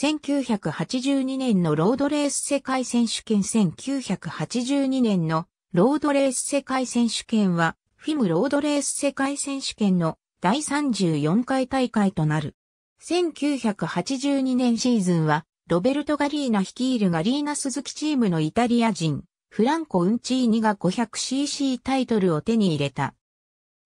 1982年のロードレース世界選手権1982年のロードレース世界選手権は、フィムロードレース世界選手権の第34回大会となる。1982年シーズンは、ロベルト・ガリーナ率いるガリーナ鈴木チームのイタリア人、フランコ・ウンチーニが 500cc タイトルを手に入れた。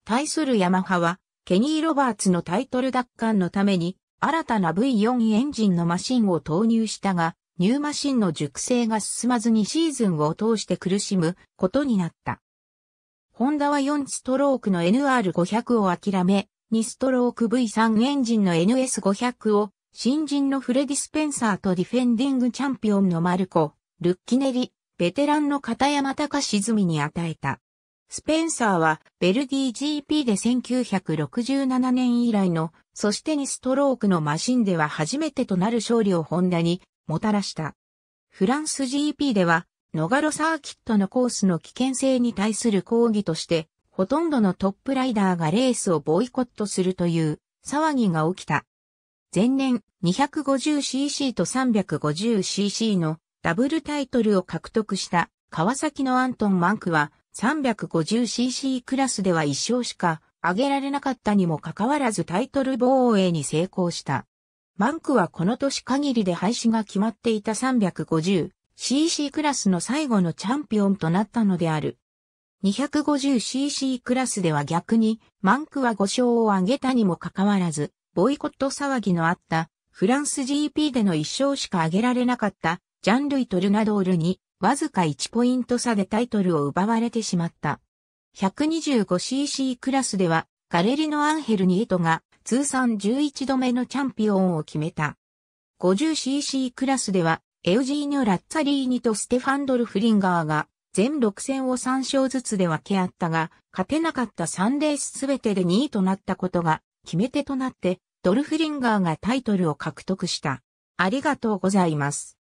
対するヤマハは、ケニー・ロバーツのタイトル奪還のために、新たな V4 エンジンのマシンを投入したが、ニューマシンの熟成が進まずにシーズンを通して苦しむことになった。ホンダは4ストロークの NR500 を諦め、2ストローク V3 エンジンの NS500 を新人のフレディ・スペンサーとディフェンディングチャンピオンのマルコ、ルッキネリ、ベテランの片山隆史みに与えた。スペンサーはベルディ GP で1967年以来の、そして2ストロークのマシンでは初めてとなる勝利をホンダにもたらした。フランス GP では、ノガロサーキットのコースの危険性に対する抗議として、ほとんどのトップライダーがレースをボイコットするという騒ぎが起きた。前年 250cc と 350cc のダブルタイトルを獲得した川崎のアントン・マンクは 350cc クラスでは1勝しか上げられなかったにもかかわらずタイトル防衛に成功した。マンクはこの年限りで廃止が決まっていた 350cc クラスの最後のチャンピオンとなったのである。250cc クラスでは逆に、マンクは5勝を挙げたにもかかわらず、ボイコット騒ぎのあった、フランス GP での1勝しか挙げられなかった、ジャンルイ・トルナドールにわずか1ポイント差でタイトルを奪われてしまった。125cc クラスでは、ガレリのアンヘル・ニエトが通算11度目のチャンピオンを決めた。50cc クラスでは、エウジーニョ・ラッツァリーニとステファンドル・フリンガーが全6戦を3勝ずつで分け合ったが、勝てなかった3レースすべてで2位となったことが決め手となって、ドルフリンガーがタイトルを獲得した。ありがとうございます。